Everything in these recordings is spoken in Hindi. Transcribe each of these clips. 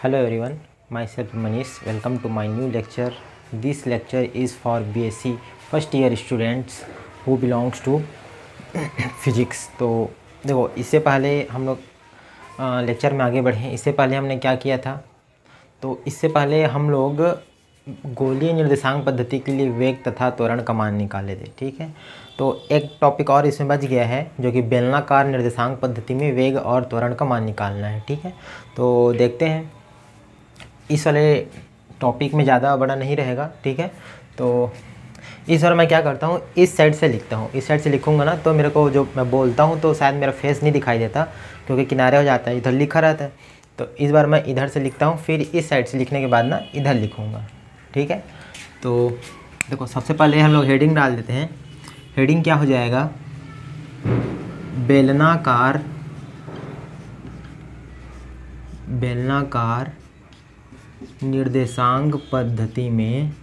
Hello everyone, myself Manish. Welcome to my new lecture. This lecture is for BSc first year students who belongs to physics. तो देखो इससे पहले हम लोग लेक्चर में आगे बढ़े इससे पहले हमने क्या किया था तो इससे पहले हम लोग गोलीय निर्देशांक पद्धति के लिए वेग तथा त्वरण का मान निकाले थे ठीक है तो एक टॉपिक और इसमें बच गया है जो कि बेलनाकार निर्देशांक पद्धति में वेग और त्वरण का मान निकालना है ठीक है तो देखते हैं इस वाले टॉपिक में ज़्यादा बड़ा नहीं रहेगा ठीक है तो इस बार मैं क्या करता हूँ इस साइड से लिखता हूँ इस साइड से लिखूँगा ना तो मेरे को जो मैं बोलता हूँ तो शायद मेरा फेस नहीं दिखाई देता क्योंकि किनारे हो जाता है इधर लिखा रहता है तो इस बार मैं इधर से लिखता हूँ फिर इस साइड से लिखने के बाद ना इधर लिखूँगा ठीक है तो देखो सबसे पहले हम लोग हेडिंग डाल देते हैं हेडिंग क्या हो जाएगा बेलनाकार बेलनाकार निर्देशांक पद्धति में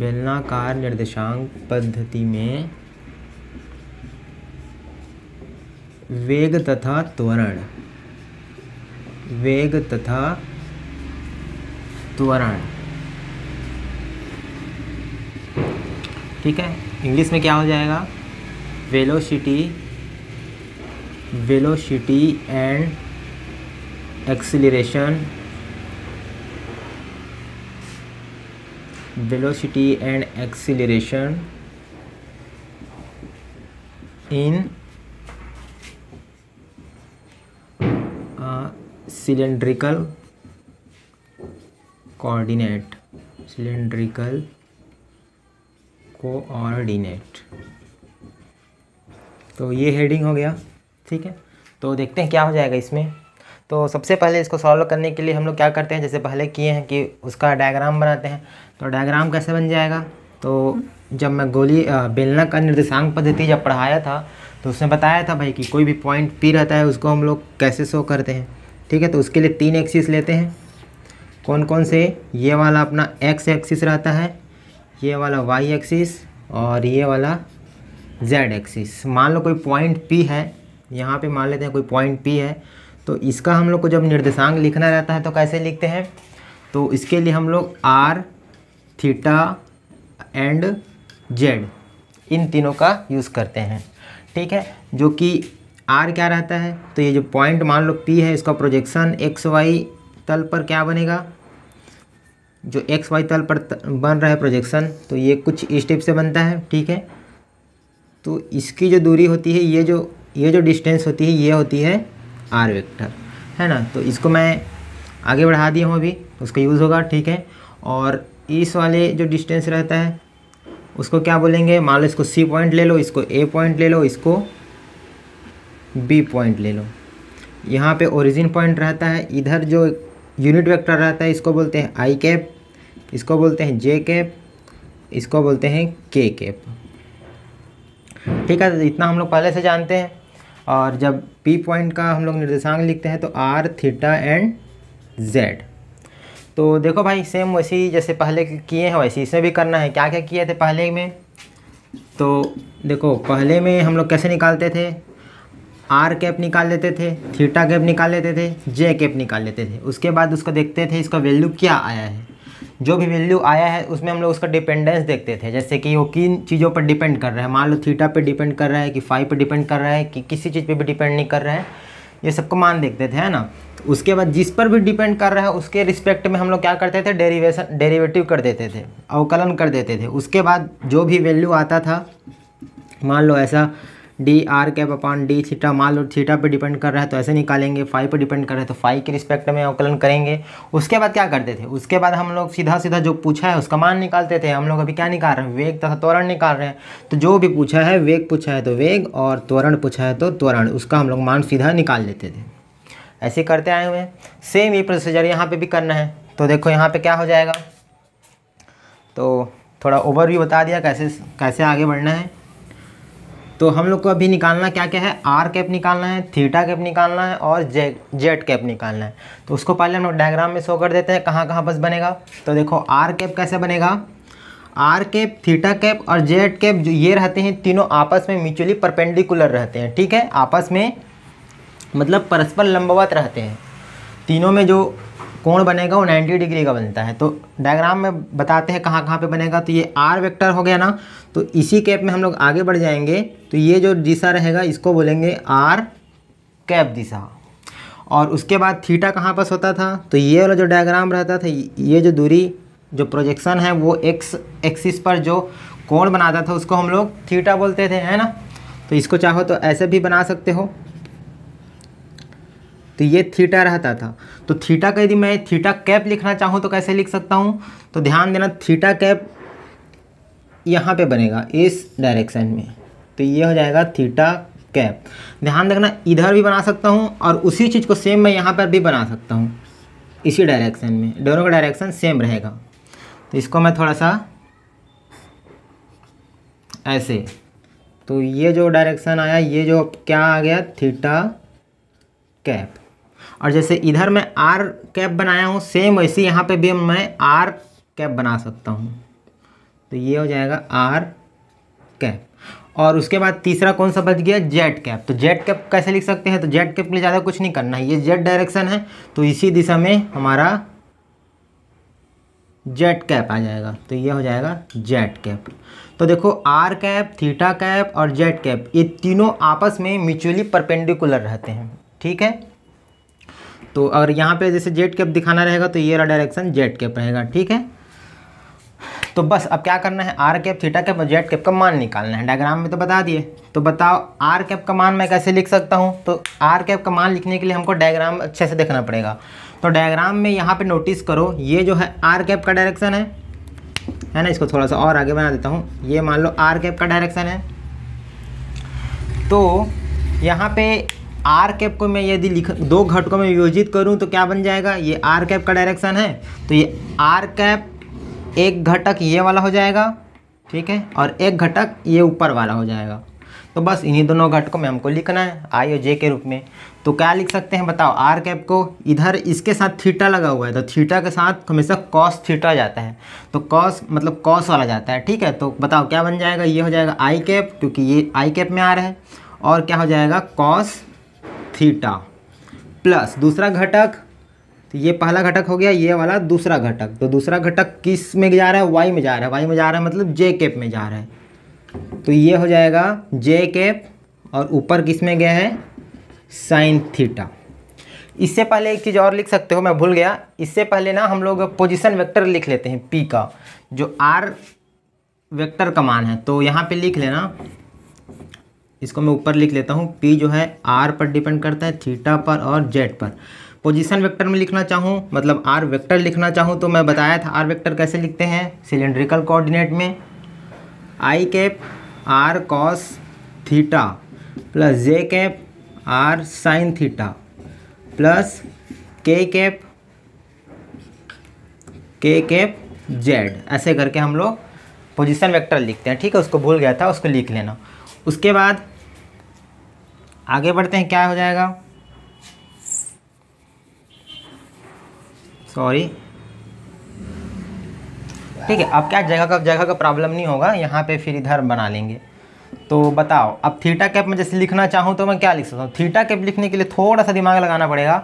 बेलनाकार निर्देशांक पद्धति में वेग तथा त्वरण वेग तथा त्वरण ठीक है इंग्लिश में क्या हो जाएगा velocity velocity and acceleration velocity and acceleration in cylindrical coordinate cylindrical coordinate तो ये हेडिंग हो गया ठीक है तो देखते हैं क्या हो जाएगा इसमें तो सबसे पहले इसको सॉल्व करने के लिए हम लोग क्या करते हैं जैसे पहले किए हैं कि उसका डायग्राम बनाते हैं तो डायग्राम कैसे बन जाएगा तो जब मैं गोली बेलना का निर्देशांक पद्धति जब पढ़ाया था तो उसने बताया था भाई कि कोई भी पॉइंट पी रहता है उसको हम लोग कैसे शो करते हैं ठीक है तो उसके लिए तीन एक्सिस लेते हैं कौन कौन से ये वाला अपना एक्स एक्सिस रहता है ये वाला वाई एक्सिस और ये वाला जेड एक्सिस मान लो कोई पॉइंट पी है यहाँ पे मान लेते हैं कोई पॉइंट पी है तो इसका हम लोग को जब निर्देशांक लिखना रहता है तो कैसे लिखते हैं तो इसके लिए हम लोग आर थीटा एंड जेड इन तीनों का यूज़ करते हैं ठीक है जो कि आर क्या रहता है तो ये जो पॉइंट मान लो पी है इसका प्रोजेक्शन एक्स वाई तल पर क्या बनेगा जो एक्स वाई तल पर बन रहा है प्रोजेक्शन तो ये कुछ इस टाइप से बनता है ठीक है तो इसकी जो दूरी होती है ये जो ये जो डिस्टेंस होती है ये होती है आर वेक्टर है ना तो इसको मैं आगे बढ़ा दिया हूँ अभी उसका यूज़ होगा ठीक है और इस वाले जो डिस्टेंस रहता है उसको क्या बोलेंगे मान लो इसको सी पॉइंट ले लो इसको ए पॉइंट ले लो इसको बी पॉइंट ले लो यहाँ पे ओरिजिन पॉइंट रहता है इधर जो यूनिट वेक्टर रहता है इसको बोलते हैं आई कैप इसको बोलते हैं जे कैप इसको बोलते हैं के कैप ठीक है तो इतना हम लोग पहले से जानते हैं और जब पी पॉइंट का हम लोग निर्देशांक लिखते हैं तो आर थीटा एंड जेड तो देखो भाई सेम वैसे ही जैसे पहले किए हैं वैसे इसमें भी करना है क्या क्या किए थे पहले में तो देखो पहले में हम लोग कैसे निकालते थे आर कैप निकाल लेते थे थीटा कैप निकाल लेते थे जे कैप निकाल लेते थे उसके बाद उसको देखते थे इसका वैल्यू क्या आया है जो भी वैल्यू आया है उसमें हम लोग उसका डिपेंडेंस देखते थे जैसे कि वो किन चीज़ों पर डिपेंड कर रहा है मान लो थीटा पे डिपेंड कर रहा है कि फाइव पे डिपेंड कर रहा है कि किसी चीज़ पे भी डिपेंड नहीं कर रहा है ये सबको मान देखते थे है ना उसके बाद जिस पर भी डिपेंड कर रहा है उसके रिस्पेक्ट में हम लोग क्या करते थे डेरीवेशन डेरीवेटिव कर देते थे अवकलन कर देते थे उसके बाद जो भी वैल्यू आता था मान लो ऐसा D R cap upon D theta मान लो थीटा पे डिपेंड कर रहा है तो ऐसे निकालेंगे फाइव पे डिपेंड कर रहा है तो फाइव के रिस्पेक्ट में अवकलन करेंगे उसके बाद क्या करते थे उसके बाद हम लोग सीधा सीधा जो पूछा है उसका मान निकालते थे हम लोग अभी क्या निकाल रहे हैं वेग तथा त्वरण निकाल रहे हैं तो जो भी पूछा है वेग पूछा है तो वेग और त्वरण पूछा है तो त्वरण उसका हम लोग मान सीधा निकाल लेते थे ऐसे करते आए हुए सेम ये प्रोसीजर यहाँ पर भी करना है तो देखो यहाँ पर क्या हो जाएगा तो थोड़ा ओवरव्यू बता दिया कैसे कैसे आगे बढ़ना है तो हम लोग को अभी निकालना क्या क्या है आर कैप निकालना है थीटा कैप निकालना है और जे जेड कैप निकालना है तो उसको पहले हम लोग डायग्राम में शो कर देते हैं कहाँ कहाँ बस बनेगा तो देखो आर कैप कैसे बनेगा आर कैप थीटा कैप और जेड कैप जो ये रहते हैं तीनों आपस में म्यूचुअली परपेंडिकुलर रहते हैं ठीक है आपस में मतलब परस्पर लंबवत रहते हैं तीनों में जो कोण बनेगा वो 90 डिग्री का बनता है तो डायग्राम में बताते हैं कहाँ कहाँ पे बनेगा तो ये आर वेक्टर हो गया ना तो इसी कैप में हम लोग आगे बढ़ जाएंगे तो ये जो दिशा रहेगा इसको बोलेंगे आर कैप दिशा और उसके बाद थीटा कहाँ पास होता था तो ये वाला जो डायग्राम रहता था ये जो दूरी जो प्रोजेक्शन है वो एक्स एक्सिस पर जो कोण बनाता था उसको हम लोग थीटा बोलते थे है ना तो इसको चाहो तो ऐसे भी बना सकते हो तो ये थीटा रहता था तो थीटा का यदि मैं थीटा कैप लिखना चाहूँ तो कैसे लिख सकता हूँ तो ध्यान देना थीटा कैप यहाँ पे बनेगा इस डायरेक्शन में तो ये हो जाएगा थीटा कैप ध्यान देखना इधर भी बना सकता हूँ और उसी चीज़ को सेम मैं यहाँ पर भी बना सकता हूँ इसी डायरेक्शन में दोनों का डायरेक्शन सेम रहेगा तो इसको मैं थोड़ा सा ऐसे तो ये जो डायरेक्शन आया ये जो क्या आ गया थीटा कैप और जैसे इधर मैं आर कैप बनाया हूँ सेम वैसे यहाँ पे भी मैं आर कैप बना सकता हूँ तो ये हो जाएगा आर कैप और उसके बाद तीसरा कौन सा बच गया जेड कैप तो जेड कैप कैसे लिख सकते हैं तो जेड कैप के लिए ज़्यादा कुछ नहीं करना है ये जेड डायरेक्शन है तो इसी दिशा में हमारा जेड कैप आ जाएगा तो ये हो जाएगा जेड कैप तो देखो आर कैप थीटा कैप और जेड कैप ये तीनों आपस में म्यूचुअली परपेंडिकुलर रहते हैं ठीक है तो और यहाँ पे जैसे जेट कैप दिखाना रहेगा तो ये रहा डायरेक्शन जेट कैप रहेगा ठीक है तो बस अब क्या करना है आर कैप थीटा कैप और जेट कैप का मान निकालना है डायग्राम में तो बता दिए तो बताओ आर कैप का मान मैं कैसे लिख सकता हूँ तो आर कैप का मान लिखने के लिए हमको डायग्राम अच्छे से देखना पड़ेगा तो डायग्राम में यहाँ पर नोटिस करो ये जो है आर कैप का डायरेक्शन है है ना इसको थोड़ा सा और आगे बना देता हूँ ये मान लो आर कैप का डायरेक्शन है तो यहाँ पे आर कैप को मैं यदि लिख दो घटकों में वियोजित करूँ तो क्या बन जाएगा ये आर कैप का डायरेक्शन है तो ये आर कैप एक घटक ये वाला हो जाएगा ठीक है और एक घटक ये ऊपर वाला हो जाएगा तो बस इन्हीं दोनों घटकों में हमको लिखना है आई और जे के रूप में तो क्या लिख सकते हैं बताओ आर कैप को इधर इसके साथ थीटा लगा हुआ है तो थीटा के साथ हमेशा कॉस थीटा जाता है तो कॉस मतलब कॉस वाला जाता है ठीक है तो बताओ क्या बन जाएगा ये हो जाएगा आई कैप क्योंकि ये आई कैप में आ रहा है और क्या हो जाएगा कॉस थीटा प्लस दूसरा घटक तो ये पहला घटक हो गया ये वाला दूसरा घटक तो दूसरा घटक किस में जा रहा है वाई में जा रहा है वाई में जा रहा है मतलब जे कैप में जा रहा है तो ये हो जाएगा जे कैप और ऊपर किस में गया है साइन थीटा इससे पहले एक चीज़ और लिख सकते हो मैं भूल गया इससे पहले ना हम लोग पोजिशन वैक्टर लिख लेते हैं पी का जो आर वेक्टर का मान है तो यहाँ पे लिख लेना इसको मैं ऊपर लिख लेता हूँ पी जो है आर पर डिपेंड करता है थीटा पर और जेड पर पोजीशन वेक्टर में लिखना चाहूँ मतलब आर वेक्टर लिखना चाहूँ तो मैं बताया था आर वेक्टर कैसे लिखते हैं सिलेंड्रिकल कोऑर्डिनेट में I cap R cos theta plus J cap R sine theta plus K cap K cap Z ऐसे करके हम लोग पोजीशन वेक्टर लिखते हैं ठीक है उसको भूल गया था उसको लिख लेना उसके बाद आगे बढ़ते हैं क्या हो जाएगा सॉरी ठीक है अब क्या जगह का जगह का प्रॉब्लम नहीं होगा यहाँ पे फिर इधर बना लेंगे तो बताओ अब थीटा कैप में जैसे लिखना चाहूँ तो मैं क्या लिख सकता हूँ थीटा कैप लिखने के लिए थोड़ा सा दिमाग लगाना पड़ेगा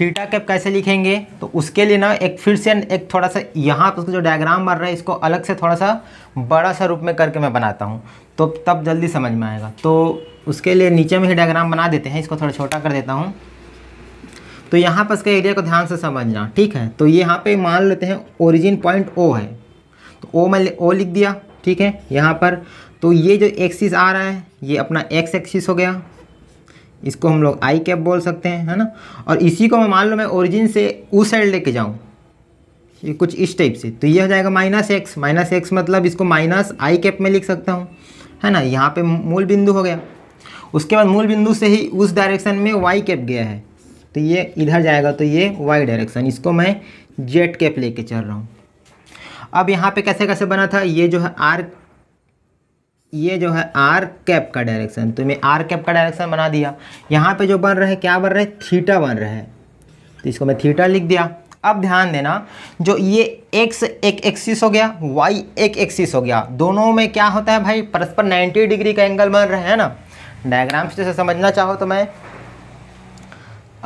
थीटा कैप कैसे लिखेंगे तो उसके लिए ना एक फिर से एक थोड़ा सा यहाँ पर उसका जो डायग्राम बन रहा है इसको अलग से थोड़ा सा बड़ा सा रूप में करके मैं बनाता हूँ तो तब जल्दी समझ में आएगा तो उसके लिए नीचे में ही डायग्राम बना देते हैं इसको थोड़ा छोटा कर देता हूँ तो यहाँ पर इसके एरिया को ध्यान से समझना ठीक है तो यहाँ पर मान लेते हैं ओरिजिन पॉइंट ओ है तो ओ मैं ओ लिख दिया ठीक है यहाँ पर तो ये जो एक्सिस आ रहा है ये अपना एक्स एक्सिस हो गया इसको हम लोग आई कैप बोल सकते हैं है ना और इसी को मैं मान लो मैं ओरिजिन से उस साइड लेके जाऊँ ये कुछ इस टाइप से तो ये हो जाएगा माइनस एक्स माइनस एक्स मतलब इसको माइनस आई कैप में लिख सकता हूँ है ना यहाँ पे मूल बिंदु हो गया उसके बाद मूल बिंदु से ही उस डायरेक्शन में वाई कैप गया है तो ये इधर जाएगा तो ये वाई डायरेक्शन इसको मैं जेड कैप लेके चल रहा हूँ अब यहाँ पे कैसे कैसे बना था ये जो है आर ये जो है आर कैप का डायरेक्शन तो मैं आर कैप का डायरेक्शन बना दिया यहाँ पे जो बन रहे क्या बन रहे थीटा बन रहे हैं तो इसको मैं थीटा लिख दिया अब ध्यान देना जो ये एक्स एक एक्सिस हो गया वाई एक एक्सिस हो गया दोनों में क्या होता है भाई परस्पर 90 डिग्री का एंगल बन रहे हैं ना डायग्राम से समझना चाहो तो मैं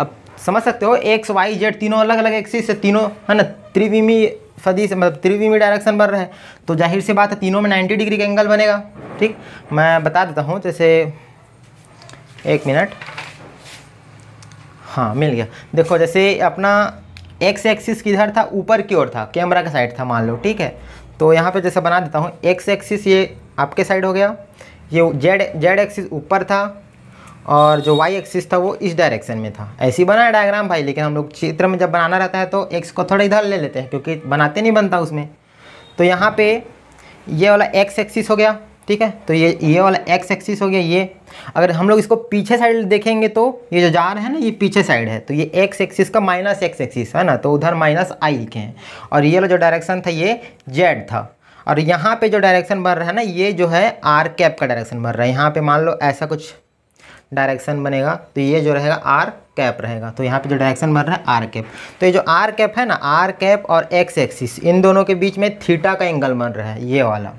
अब समझ सकते हो एक्स वाई जेड तीनों अलग अलग एक्सिस से तीनों है ना त्रिविमी सदी से मतलब त्रिवी में डायरेक्शन बन रहे हैं तो जाहिर सी बात है तीनों में 90 डिग्री का एंगल बनेगा ठीक मैं बता देता हूँ जैसे एक मिनट हाँ मिल गया देखो जैसे अपना एक्स एक्सिस किधर था ऊपर की ओर था कैमरा का साइड था मान लो ठीक है तो यहाँ पे जैसे बना देता हूँ एक्स एक्सिस ये आपके साइड हो गया ये जेड जेड एक्सिस ऊपर था और जो वाई एक्सिस था वो इस डायरेक्शन में था ऐसी बना है डायग्राम भाई लेकिन हम लोग चित्र में जब बनाना रहता है तो एक्स को थोड़ा इधर ले लेते हैं क्योंकि बनाते नहीं बनता उसमें तो यहाँ पे ये वाला एक्स एक्सिस हो गया ठीक है तो ये ये वाला एक्स एक्सिस हो गया ये अगर हम लोग इसको पीछे साइड देखेंगे तो ये जो जा है ना ये पीछे साइड है तो ये एक्स एक्सिस का माइनस एक्स एक्सिस है ना तो उधर माइनस आई लिखे हैं और ये वाला जो डायरेक्शन था ये जेड था और यहाँ पे जो डायरेक्शन बन रहा है ना ये जो है आर कैप का डायरेक्शन बन रहा है यहाँ पे मान लो ऐसा कुछ डायरेक्शन बनेगा तो ये जो रहेगा आर कैप रहेगा तो यहाँ पे जो डायरेक्शन बन रहा है आर कैप तो ये जो आर कैप है ना आर कैप और एक्स एक्सिस इन दोनों के बीच में थीटा का एंगल बन रहा है ये वाला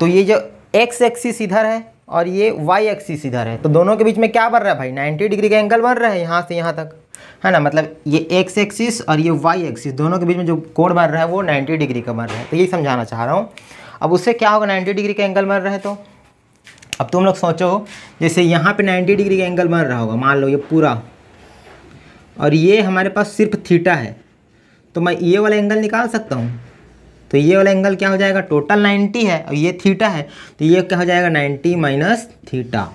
तो ये जो एक्स एक्सिस इधर है और ये वाई एक्सिस इधर है तो दोनों के बीच में क्या बन रहा है भाई नाइन्टी डिग्री का एंगल बन रहा है यहाँ से यहाँ तक है ना मतलब ये एक्स एक्सिस और ये वाई एक्सिस दोनों के बीच में जो कोण बन रहा है वो नाइन्टी डिग्री का बन रहा है तो यही समझाना चाह रहा हूँ अब उससे क्या होगा 90 डिग्री का एंगल बन रहा है तो अब तुम लोग सोचो जैसे यहाँ पे 90 डिग्री का एंगल बन रहा होगा मान लो ये पूरा और ये हमारे पास सिर्फ थीटा है तो मैं ये वाला एंगल निकाल सकता हूँ तो ये वाला एंगल क्या हो जाएगा टोटल 90 है और ये थीटा है तो ये क्या हो जाएगा 90 माइनस थीटा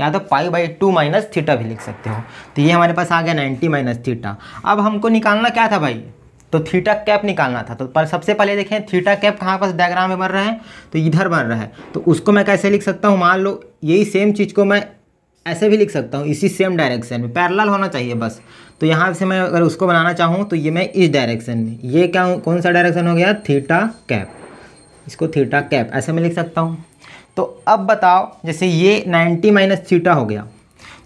या तो pi by two minus theta भी लिख सकते हो तो ये हमारे पास आ गया नाइन्टी माइनस थीटा अब हमको निकालना क्या था भाई तो थीटा कैप निकालना था तो पर सबसे पहले देखें थीटा कैप कहाँ पर डायग्राम में बन रहे हैं तो इधर बन रहा है तो उसको मैं कैसे लिख सकता हूँ मान लो यही सेम चीज़ को मैं ऐसे भी लिख सकता हूँ इसी सेम डायरेक्शन में पैरल होना चाहिए बस तो यहाँ से मैं अगर उसको बनाना चाहूँ तो ये मैं इस डायरेक्शन में ये क्या कौन सा डायरेक्शन हो गया थीटा कैप इसको थीटा कैप ऐसे में लिख सकता हूँ तो अब बताओ जैसे ये नाइन्टी माइनस थीटा हो गया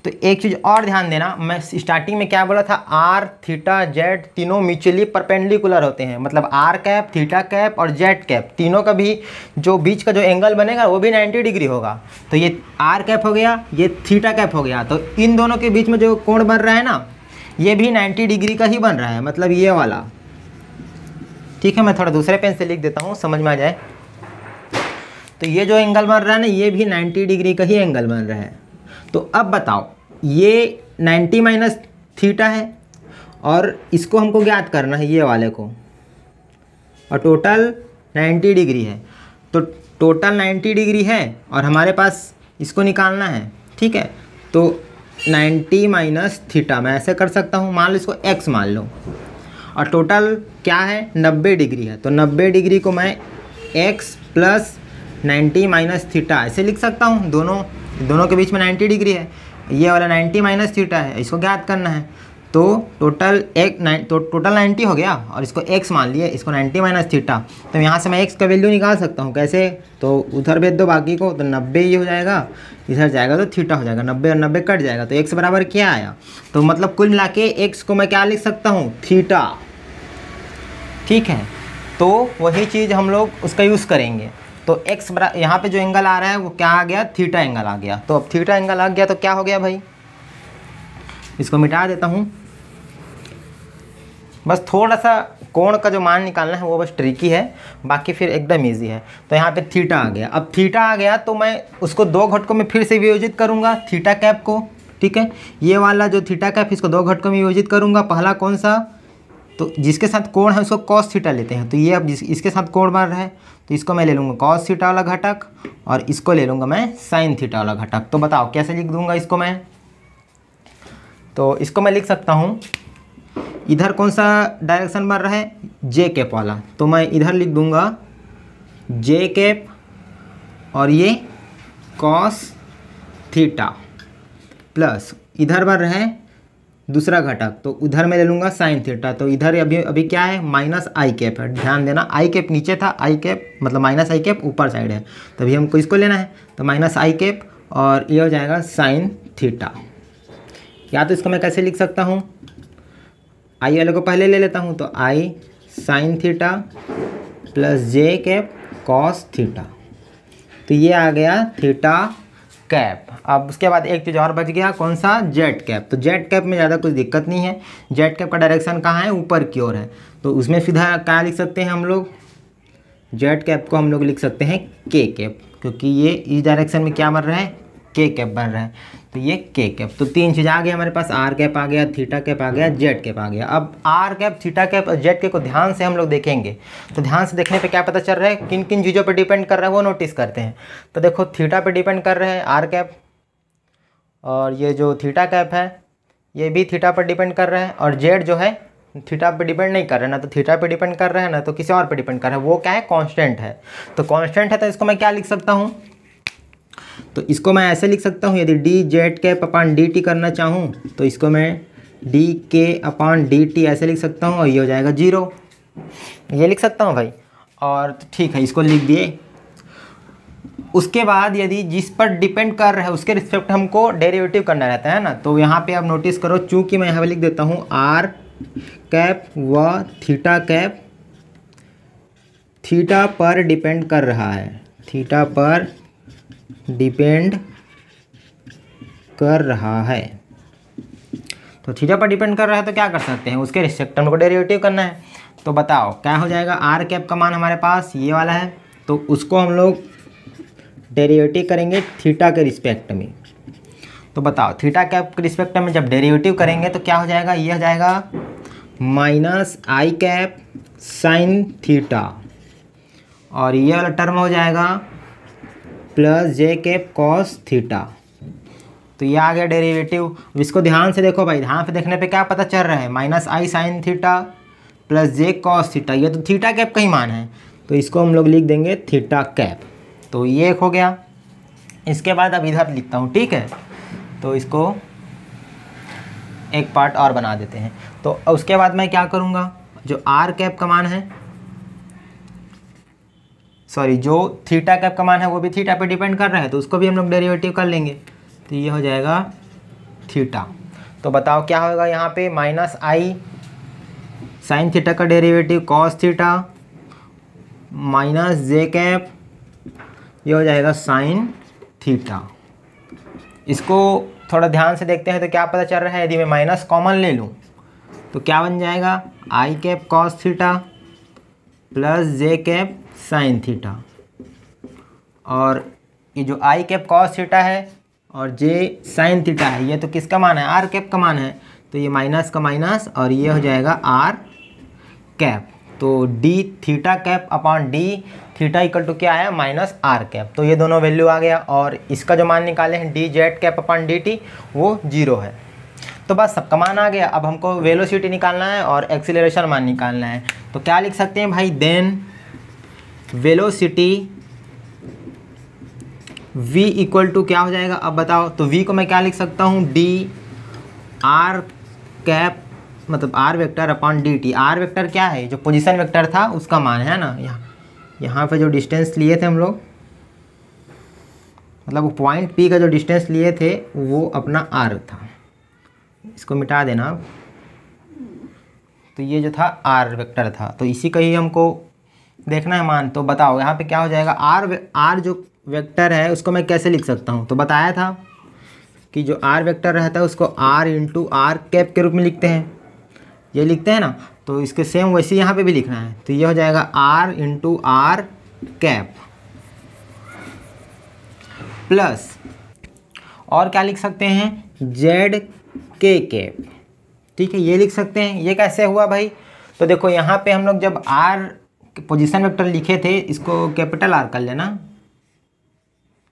तो एक चीज़ और ध्यान देना मैं स्टार्टिंग में क्या बोला था आर थीटा जेड तीनों म्यूचुअली परपेंडिकुलर होते हैं मतलब आर कैप थीटा कैप और जेड कैप तीनों का भी जो बीच का जो एंगल बनेगा वो भी 90 डिग्री होगा तो ये आर कैप हो गया ये थीटा कैप हो गया तो इन दोनों के बीच में जो कोण बन रहा है ना ये भी नाइन्टी डिग्री का ही बन रहा है मतलब ये वाला ठीक है मैं थोड़ा दूसरे पेन से लिख देता हूँ समझ में आ जाए तो ये जो एंगल बन रहा है ना ये भी 90 डिग्री का ही एंगल बन रहा है तो अब बताओ ये 90 माइनस थीटा है और इसको हमको ज्ञात करना है ये वाले को और टोटल 90 डिग्री है तो टोटल 90 डिग्री है और हमारे पास इसको निकालना है ठीक है तो 90 माइनस थीटा मैं ऐसे कर सकता हूँ मान लो इसको एक्स मान लो और टोटल क्या है 90 डिग्री है तो 90 डिग्री को मैं X plus ninety minus theta ऐसे लिख सकता हूँ दोनों दोनों के बीच में नाइन्टी डिग्री है ये वाला नाइन्टी माइनस थीटा है इसको ज्ञात करना है तो टोटल एक नाइन तो टोटल नाइन्टी हो गया और इसको एक्स मान लिए इसको नाइन्टी माइनस थीटा तो यहाँ से मैं एक्स का वैल्यू निकाल सकता हूँ कैसे तो उधर भेज दो बाकी को तो नब्बे ही हो जाएगा इधर जाएगा तो थीटा हो जाएगा नब्बे और नब्बे कट जाएगा तो एक्स बराबर क्या आया तो मतलब कुल मिला के एक्स को मैं क्या लिख सकता हूँ थीटा ठीक है तो वही चीज़ हम लोग उसका यूज़ करेंगे तो एक्स बरा यहाँ पर जो एंगल आ रहा है वो क्या आ गया थीटा एंगल आ गया तो अब थीटा एंगल आ गया तो क्या हो गया भाई इसको मिटा देता हूँ बस थोड़ा सा कोण का जो मान निकालना है वो बस ट्रिकी है बाकी फिर एकदम इजी है तो यहाँ पे थीटा आ गया अब थीटा आ गया तो मैं उसको दो घटकों में फिर से वियोजित करूँगा थीटा कैप को ठीक है ये वाला जो थीटा कैप इसको दो घटकों में वियोजित करूँगा पहला कौन सा तो जिसके साथ कोण है उसको कॉस थीटा लेते हैं तो ये अब इसके साथ कोण बन रहा है तो इसको मैं ले लूँगा कॉस थीटा वाला घटक और इसको ले लूँगा मैं साइन थीटा वाला घटक तो बताओ कैसे लिख दूँगा इसको मैं तो इसको मैं लिख सकता हूँ इधर कौन सा डायरेक्शन बन रहा है जे कैप वाला तो मैं इधर लिख दूँगा जे कैप और ये कॉस थीटा प्लस इधर बन रहे हैं दूसरा घटक तो उधर मैं ले लूँगा साइन थीटा तो इधर अभी अभी क्या है माइनस आई कैप है ध्यान देना आई कैप नीचे था आई कैप मतलब माइनस आई कैप ऊपर साइड है तो अभी हमको इसको लेना है तो माइनस आई कैप और ये हो जाएगा साइन थीटा या तो इसको मैं कैसे लिख सकता हूँ आई वाले को पहले ले लेता हूँ तो I sine theta plus J cap cos theta तो ये आ गया थीटा कैप अब उसके बाद एक चीज़ और बच गया कौन सा जेट कैप तो जेट कैप में ज़्यादा कुछ दिक्कत नहीं है जेट कैप का डायरेक्शन कहाँ है ऊपर की ओर है तो उसमें सीधा क्या लिख सकते हैं हम लोग जेट कैप को हम लोग लिख सकते हैं के कैप क्योंकि ये इस डायरेक्शन में क्या बन रहा है के कैप बन रहा है तो ये के कैप तो तीन चीज़ आ गई हमारे पास आर कैप आ गया थीटा कैप आ गया जेड कैप आ गया अब आर कैप थीटा कैप और जेड कैप को ध्यान से हम लोग देखेंगे तो ध्यान से देखने पे क्या पता चल रहा है किन किन चीज़ों पे डिपेंड कर रहा है वो नोटिस करते हैं तो देखो थीटा पे डिपेंड कर रहे हैं आर कैप और ये जो थीटा कैप है ये भी थीटा पर डिपेंड कर रहे हैं और जेड जो है थीटा पे डिपेंड नहीं कर रहा है ना तो थीटा पे डिपेंड कर रहा है ना तो किसी और पे डिपेंड कर रहा है वो क्या है कांस्टेंट है तो कांस्टेंट है तो इसको मैं क्या लिख सकता हूँ तो इसको मैं ऐसे लिख सकता हूँ यदि D Z cap upon D T करना चाहूँ तो इसको मैं डी के अपान डी टी ऐसे लिख सकता हूँ और ये हो जाएगा जीरो ये लिख सकता हूँ भाई और तो ठीक है इसको लिख दिए उसके बाद यदि जिस पर डिपेंड कर रहा है उसके रिस्पेक्ट हमको डेरिवेटिव करना रहता है ना तो यहाँ पे आप नोटिस करो चूंकि मैं यहाँ पे लिख देता हूँ आर कैप व थीटा कैप थीटा पर डिपेंड कर रहा है थीटा पर डिपेंड कर रहा है तो थीटा पर डिपेंड कर रहा है तो क्या कर सकते हैं उसके रिस्पेक्ट में को डेरिवेटिव करना है तो बताओ क्या हो जाएगा आर कैप का मान हमारे पास ये वाला है तो उसको हम लोग डेरिवेटिव करेंगे थीटा के रिस्पेक्ट में तो बताओ थीटा कैप के रिस्पेक्ट में जब डेरिवेटिव करेंगे तो क्या हो जाएगा ये हो जाएगा minus I cap sine theta और ये वाला टर्म हो जाएगा plus J cap cos theta तो ये आ गया डेरिवेटिव इसको ध्यान से देखो भाई ध्यान से देखने पे क्या पता चल रहा है minus I sine theta plus J cos theta ये तो थीटा कैप का ही मान है तो इसको हम लोग लिख देंगे थीटा कैप तो ये एक हो गया इसके बाद अब इधर लिखता हूँ ठीक है तो इसको एक पार्ट और बना देते हैं तो उसके बाद मैं क्या करूँगा जो आर कैप का मान है सॉरी जो थीटा का मान है वो भी थीटा पे डिपेंड कर रहा है तो उसको भी हम लोग डेरिवेटिव कर लेंगे तो ये हो जाएगा थीटा तो बताओ क्या होगा यहाँ पे माइनस आई साइन थीटा का derivative cos theta minus J cap ये हो जाएगा साइन थीटा इसको थोड़ा ध्यान से देखते हैं तो क्या पता चल रहा है यदि मैं माइनस कॉमन ले लूँ तो क्या बन जाएगा I cap cos theta plus J cap sine theta और ये जो आई कैप कॉस थीटा है और जे साइन थीटा है ये तो किसका मान है आर कैप का मान है तो ये माइनस का माइनस और ये हो जाएगा आर कैप तो D theta cap upon D theta equal to क्या आया माइनस आर कैप तो ये दोनों वैल्यू आ गया और इसका जो मान निकाले हैं D Z cap upon D T वो जीरो है तो बस सबका मान आ गया अब हमको वेलोसिटी निकालना है और एक्सीलरेशन मान निकालना है तो क्या लिख सकते हैं भाई then velocity v equal to क्या हो जाएगा अब बताओ तो v को मैं क्या लिख सकता हूँ d r कैप मतलब r vector upon D T R vector क्या है जो पोजीशन वेक्टर था उसका मान है ना यहाँ यहाँ पर जो डिस्टेंस लिए थे हम लोग मतलब वो पॉइंट पी का जो डिस्टेंस लिए थे वो अपना आर था इसको मिटा देना तो ये जो था आर वेक्टर था तो इसी का ही हमको देखना है मान तो बताओ यहाँ पे क्या हो जाएगा आर आर जो वेक्टर है उसको मैं कैसे लिख सकता हूँ तो बताया था कि जो आर वेक्टर रहता है उसको आर इंटू आर कैप के रूप में लिखते हैं ये लिखते हैं ना तो इसके सेम वैसे यहाँ पे भी लिखना है तो ये हो जाएगा R into R cap plus और क्या लिख सकते हैं जेड के कैप ठीक है ये लिख सकते हैं ये कैसे हुआ भाई तो देखो यहाँ पे हम लोग जब आर पोजीशन वेक्टर लिखे थे इसको कैपिटल आर कर लेना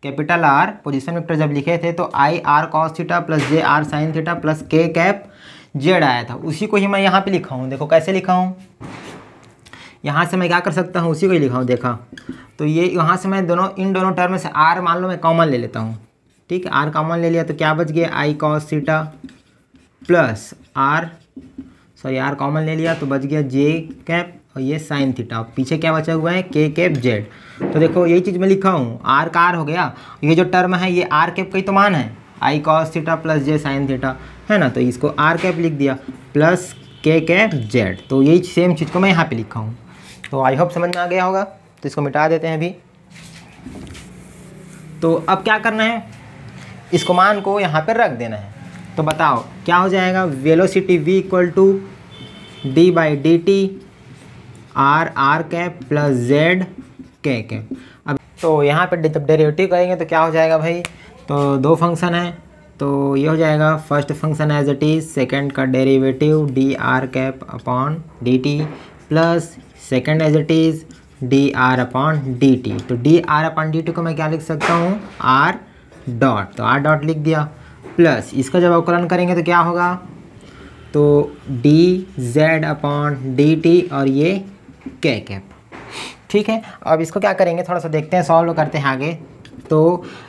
कैपिटल आर पोजीशन वेक्टर जब लिखे थे तो I R cos theta plus J R sine theta plus K cap Z आया था उसी को ही मैं यहाँ पे लिखा हूँ देखो कैसे लिखा हूँ यहाँ से मैं क्या कर सकता हूँ उसी को ही लिखा हूँ देखा तो ये यहाँ से मैं दोनों इन दोनों टर्म से आर मान लो मैं कॉमन ले लेता हूँ ठीक है आर कॉमन ले लिया तो क्या बच गया I cos theta plus R sorry R common ले लिया तो बच गया जे कैप और ये साइन थीटा पीछे क्या बचा हुआ है के केफ जेड तो देखो यही चीज़ मैं लिखा हूँ आर का आर हो गया ये जो टर्म है ये आर केफ का ही तो मान है I cos theta plus J sine theta है ना तो इसको आर कैप लिख दिया प्लस के केफ जेड तो यही सेम चीज़ को मैं यहाँ पे लिखा हूँ तो आई होप समझ में आ गया होगा तो इसको मिटा देते हैं अभी तो अब क्या करना है इसको मान को यहाँ पर रख देना है तो बताओ क्या हो जाएगा velocity v equal to D by D T R R cap plus Z K cap अब तो यहाँ पे जब डेरिवेटिव करेंगे तो क्या हो जाएगा भाई तो दो फंक्शन है तो ये हो जाएगा first function as it is second का derivative D R cap upon D T plus second as it is D R upon D T तो D R upon D T को मैं क्या लिख सकता हूँ आर डॉट तो आर डॉट लिख दिया प्लस इसका जब अवकलन करेंगे तो क्या होगा तो D Z upon D T और ये के कैप ठीक है अब इसको क्या करेंगे थोड़ा सा देखते हैं सॉल्व करते हैं आगे तो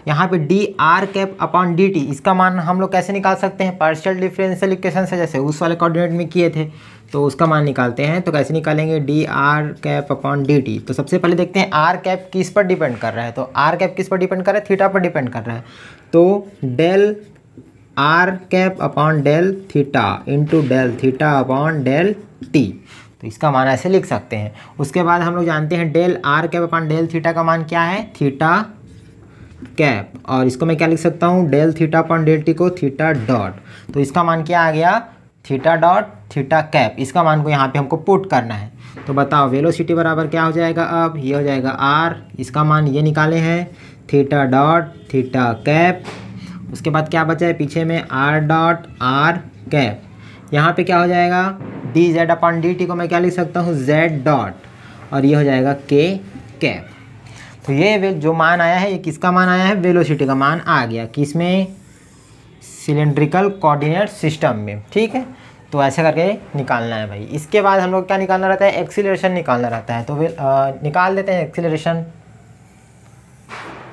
यहाँ पे D R cap upon D T इसका मान हम लोग कैसे निकाल सकते हैं पार्शियल डिफरेंशियल इक्वेशन से जैसे उस वाले कोऑर्डिनेट में किए थे तो उसका मान निकालते हैं तो कैसे निकालेंगे D R cap upon D T तो सबसे पहले देखते हैं आर कैप किस पर डिपेंड कर रहा है तो आर कैप किस पर डिपेंड कर रहा है थीटा पर डिपेंड कर रहा है तो del R cap upon del theta into del theta upon del T तो इसका मान ऐसे लिख सकते हैं उसके बाद हम लोग जानते हैं del R cap upon del theta का मान क्या है थीटा कैप और इसको मैं क्या लिख सकता हूँ del theta upon del T को थीटा डॉट तो इसका मान क्या आ गया थीटा डॉट थीटा कैप इसका मान को यहाँ पे हमको पुट करना है तो बताओ वेलोसिटी बराबर क्या हो जाएगा अब ये हो जाएगा आर इसका मान ये निकाले हैं थीटा डॉट थीटा कैप उसके बाद क्या बचा है पीछे में आर डॉट आर कैप यहाँ पे क्या हो जाएगा D Z upon D T को मैं क्या लिख सकता हूँ जेड डॉट और ये हो जाएगा के कैप तो ये जो मान आया है ये किसका मान आया है वेलोसिटी का मान आ गया किस में सिलेंड्रिकल कोऑर्डिनेट सिस्टम में ठीक है तो ऐसे करके निकालना है भाई इसके बाद हम लोग क्या निकालना रहता है एक्सीलरेशन निकालना रहता है तो वे आ, निकाल देते हैं एक्सीलरेशन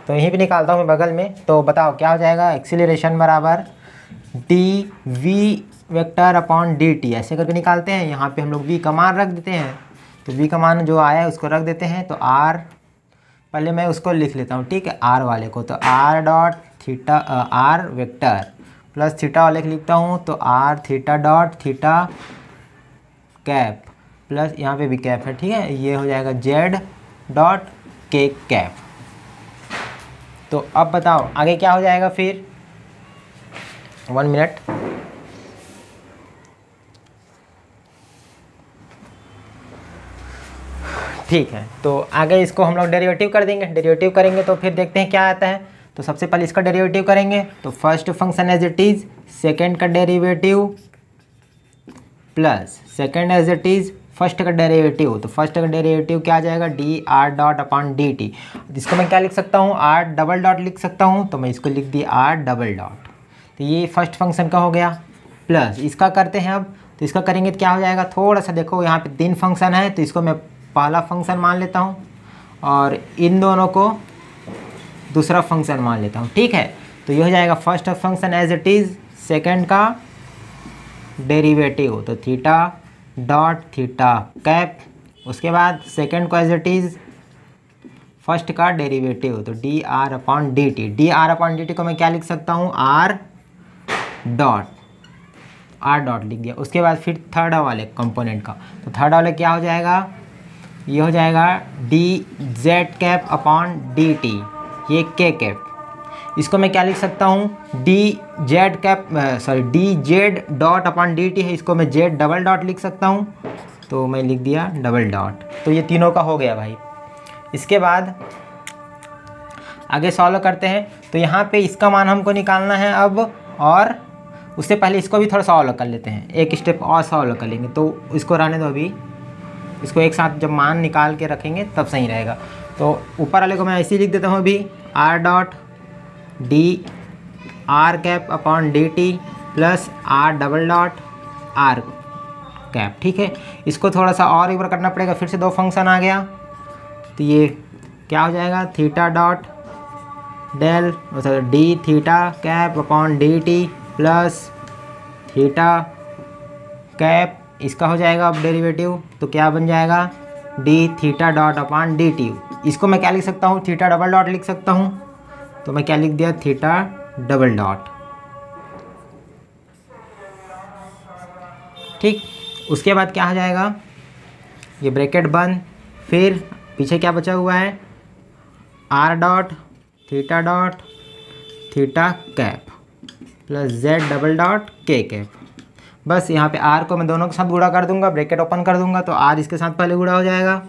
तो यहीं पे निकालता हूँ मैं बगल में तो बताओ क्या हो जाएगा एक्सीलरेशन बराबर D V vector upon D T ऐसे करके निकालते हैं यहाँ पे हम लोग वी का मान रख देते हैं तो वी का मान जो आया है उसको रख देते हैं तो आर पहले मैं उसको लिख लेता हूँ ठीक है आर वाले को तो R dot theta R vector plus theta वाले लिखता हूँ तो R theta dot theta cap plus यहाँ पे भी कैप है ठीक है ये हो जाएगा जेड डॉट के कैप तो अब बताओ आगे क्या हो जाएगा फिर वन मिनट ठीक है तो आगे इसको हम लोग डेरिवेटिव कर देंगे डेरिवेटिव करेंगे तो फिर देखते हैं क्या आता है तो सबसे पहले इसका डेरिवेटिव करेंगे तो first function as it is second का derivative plus second as it is first का डेरिवेटिव तो फर्स्ट का डेरिवेटिव क्या आ जाएगा D R dot upon D T इसको मैं क्या लिख सकता हूँ आर डबल डॉट लिख सकता हूँ तो मैं इसको लिख दी आर डबल डॉट तो ये फर्स्ट फंक्शन का हो गया प्लस इसका करते हैं अब तो इसका करेंगे तो क्या हो जाएगा थोड़ा सा देखो यहाँ पे दिन फंक्शन है तो इसको मैं पहला फंक्शन मान लेता हूँ और इन दोनों को दूसरा फंक्शन मान लेता हूँ ठीक है तो ये हो जाएगा first function as it is second का डेरिवेटिव तो थीटा डॉट थीटा कैप उसके बाद सेकेंड को एज इट इज़ फर्स्ट का डेरिवेटिव तो D R upon D T D R upon D T को मैं क्या लिख सकता हूँ आर डॉट आर डॉट लिख दिया उसके बाद फिर थर्ड वाले कंपोनेंट का तो थर्ड वाले क्या हो जाएगा ये हो जाएगा D Z cap upon D T ये के कैप इसको मैं क्या लिख सकता हूँ D Z cap sorry D Z dot upon D T है इसको मैं जेड डबल डॉट लिख सकता हूँ तो मैं लिख दिया डबल डॉट तो ये तीनों का हो गया भाई इसके बाद आगे सॉल्व करते हैं तो यहाँ पे इसका मान हमको निकालना है अब और उससे पहले इसको भी थोड़ा सॉल्व कर लेते हैं एक स्टेप और सॉल्व कर लेंगे तो इसको रहने दो अभी इसको एक साथ जब मान निकाल के रखेंगे तब सही रहेगा तो ऊपर वाले को मैं ऐसे लिख देता हूँ अभी R dot D R cap upon D T plus R double dot R cap ठीक है इसको थोड़ा सा और एक बार करना पड़ेगा फिर से दो फंक्शन आ गया तो ये क्या हो जाएगा थीटा डॉट डेल मतलब D theta cap upon D T plus theta cap इसका हो जाएगा अब डेरिवेटिव तो क्या बन जाएगा D theta dot upon D T इसको मैं क्या लिख सकता हूँ थीटा डबल डॉट लिख सकता हूँ तो मैं क्या लिख दिया थीटा डबल डॉट ठीक उसके बाद क्या आ जाएगा ये ब्रैकेट बंद फिर पीछे क्या बचा हुआ है R dot theta dot theta cap plus Z double dot K cap बस यहाँ पे आर को मैं दोनों के साथ गुड़ा कर दूंगा ब्रैकेट ओपन कर दूंगा तो आर इसके साथ पहले गुड़ा हो जाएगा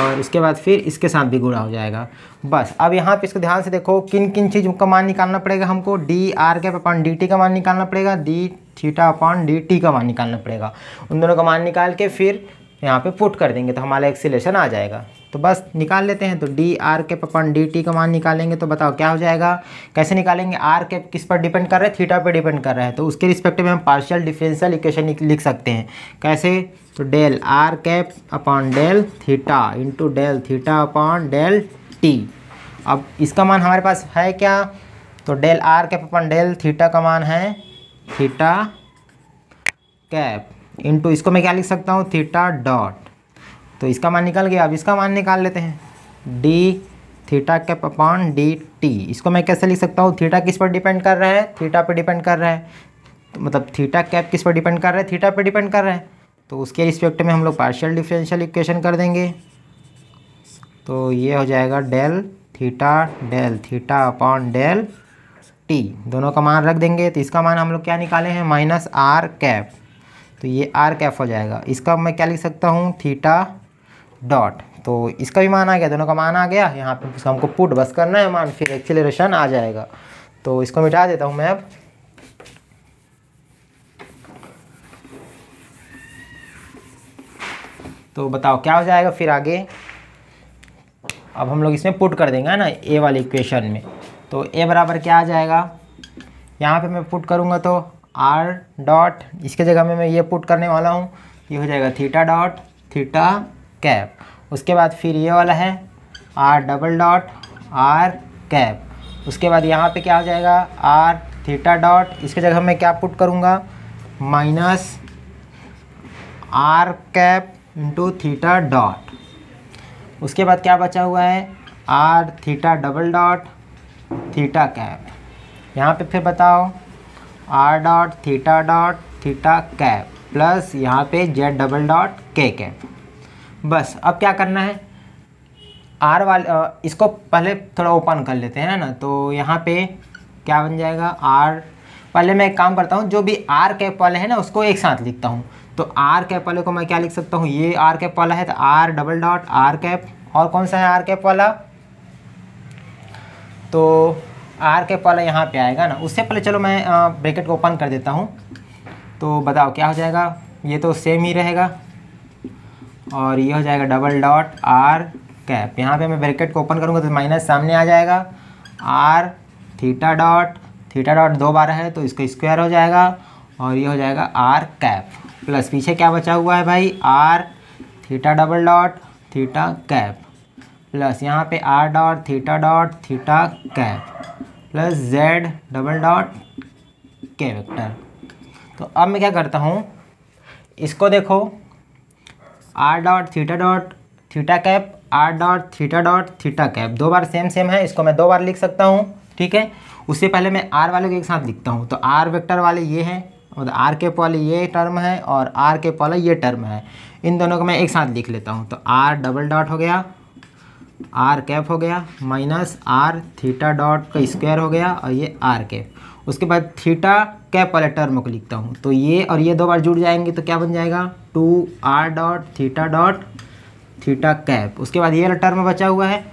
और इसके बाद फिर इसके साथ भी गुड़ा हो जाएगा बस अब यहाँ पे इसको ध्यान से देखो किन किन चीज़ का मान निकालना पड़ेगा हमको डी आर के अपन डी टी का मान निकालना पड़ेगा D theta upon D T का मान निकालना पड़ेगा उन दोनों का मान निकाल के फिर यहाँ पर पुट कर देंगे तो हमारा एक्सीलेशन आ जाएगा तो बस निकाल लेते हैं तो D R cap upon D T का मान निकालेंगे तो बताओ क्या हो जाएगा कैसे निकालेंगे आर कैप किस पर डिपेंड कर रहा है थीटा पे डिपेंड कर रहा है तो उसके रिस्पेक्ट में हम पार्शियल डिफरेंशियल इक्वेशन लिख सकते हैं कैसे तो del R cap upon del theta into del theta upon del T अब इसका मान हमारे पास है क्या तो del R cap upon del theta का मान है थीटा कैप इंटू इसको मैं क्या लिख सकता हूँ थीटा डॉट तो इसका मान निकल गया अब इसका मान निकाल लेते हैं D theta cap upon D T इसको मैं कैसे लिख सकता हूँ थीटा किस पर डिपेंड कर रहा है थीटा पर डिपेंड कर रहा है तो मतलब थीटा कैप किस पर डिपेंड कर रहा है थीटा पर डिपेंड कर रहा है तो उसके रिस्पेक्ट में हम लोग पार्शियल डिफरेंशियल इक्वेशन कर देंगे तो ये हो जाएगा del theta del theta upon del T दोनों का मान रख देंगे तो इसका मान हम लोग क्या निकाले हैं माइनस आर कैप तो ये आर कैप हो जाएगा इसका मैं क्या लिख सकता हूँ थीटा डॉट तो इसका भी मान आ गया दोनों का मान आ गया यहाँ पे हमको पुट बस करना है मान फिर एक्सेलरेशन आ जाएगा तो इसको मिटा देता हूँ मैं अब तो बताओ क्या हो जाएगा फिर आगे अब हम लोग इसमें पुट कर देंगे ना ए वाली इक्वेशन में तो ए बराबर क्या आ जाएगा यहाँ पे मैं पुट करूँगा तो आर डॉट इसके जगह में मैं ये पुट करने वाला हूँ ये हो जाएगा थीटा डॉट थीटा कैप उसके बाद फिर ये वाला है R double dot R cap उसके बाद यहाँ पे क्या हो जाएगा आर थीटा डॉट इसके जगह मैं क्या पुट करूँगा minus R cap into theta dot उसके बाद क्या बचा हुआ है R theta double dot theta cap यहाँ पे फिर बताओ R dot theta dot theta cap plus यहाँ पे Z double dot K cap बस अब क्या करना है आर वाले इसको पहले थोड़ा ओपन कर लेते हैं ना तो यहाँ पे क्या बन जाएगा आर पहले मैं एक काम करता हूँ जो भी आर कैप वाले हैं ना उसको एक साथ लिखता हूँ तो आर कैप वाले को मैं क्या लिख सकता हूँ ये आर कैप वाला है तो R double dot R cap और कौन सा है आर कैप वाला तो आर कैप वाला यहाँ पे आएगा ना उससे पहले चलो मैं ब्रैकेट को ओपन कर देता हूँ तो बताओ क्या हो जाएगा ये तो सेम ही रहेगा और ये हो जाएगा डबल डॉट आर कैप यहाँ पे मैं ब्रैकेट को ओपन करूँगा तो माइनस सामने आ जाएगा R theta dot theta dot दो बार है तो इसका स्क्वायर हो जाएगा और ये हो जाएगा आर कैप प्लस पीछे क्या बचा हुआ है भाई R theta double dot theta cap plus यहाँ पे R dot theta dot theta cap plus Z double dot K vector तो अब मैं क्या करता हूँ इसको देखो R dot theta dot theta cap R dot theta dot theta cap दो बार सेम सेम है इसको मैं दो बार लिख सकता हूँ ठीक है उससे पहले मैं आर वाले को एक साथ लिखता हूँ तो आर वेक्टर वाले ये हैं और आर के वाले ये टर्म है और आर के वाला ये टर्म है इन दोनों को मैं एक साथ लिख लेता हूँ तो आर डबल डॉट हो गया आर कैप हो गया माइनस आर थीटा डॉट का स्क्वायर हो गया और ये आर कैप उसके बाद थीटा कैप वाले टर्म को लिखता हूँ तो ये और ये दो बार जुड़ जाएंगे तो क्या बन जाएगा two R dot theta dot theta cap उसके बाद ये वाला टर्म बचा हुआ है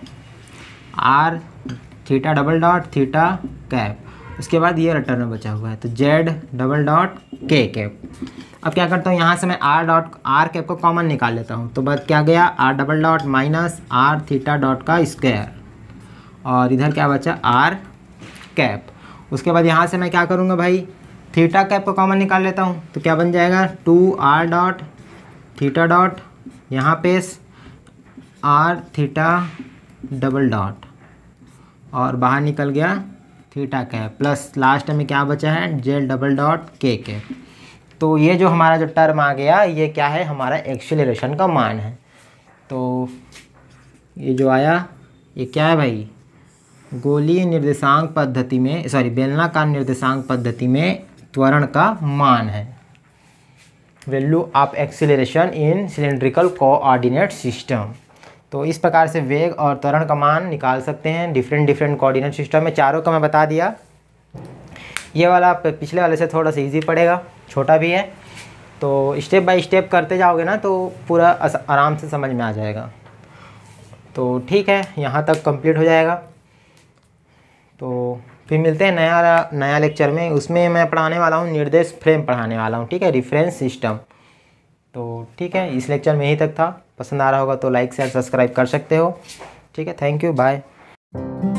R theta double dot theta cap उसके बाद ये वाला टर्म बचा हुआ है तो Z double dot K cap अब क्या करता हूँ यहाँ से मैं आर डॉट आर कैप को कॉमन निकाल लेता हूँ तो बस क्या गया R double dot minus R theta dot का स्क्वायर और इधर क्या बचा आर कैप उसके बाद यहाँ से मैं क्या करूँगा भाई थीटा कैप को कॉमन निकाल लेता हूँ तो क्या बन जाएगा two R dot theta dot यहाँ पे आर थीटा डबल डॉट और बाहर निकल गया थीटा कैप प्लस लास्ट में क्या बचा है Z double dot K cap तो ये जो हमारा जो टर्म आ गया ये क्या है हमारा एक्सेलरेशन का मान है तो ये जो आया ये क्या है भाई गोलीय निर्देशांक पद्धति में सॉरी बेलनाकार निर्देशांक पद्धति में त्वरण का मान है value of acceleration in cylindrical coordinate system तो इस प्रकार से वेग और त्वरण का मान निकाल सकते हैं डिफरेंट डिफरेंट कोऑर्डिनेट सिस्टम में चारों का मैं बता दिया ये वाला पिछले वाले से थोड़ा सा ईजी पड़ेगा छोटा भी है तो स्टेप बाय स्टेप करते जाओगे ना तो पूरा आराम से समझ में आ जाएगा तो ठीक है यहाँ तक कंप्लीट हो जाएगा तो फिर मिलते हैं नया नया लेक्चर में उसमें मैं पढ़ाने वाला हूँ निर्देश फ्रेम पढ़ाने वाला हूँ ठीक है रिफरेंस सिस्टम तो ठीक है इस लेक्चर में यहीं तक था पसंद आ रहा होगा तो लाइक शेयर सब्सक्राइब कर सकते हो ठीक है थैंक यू बाय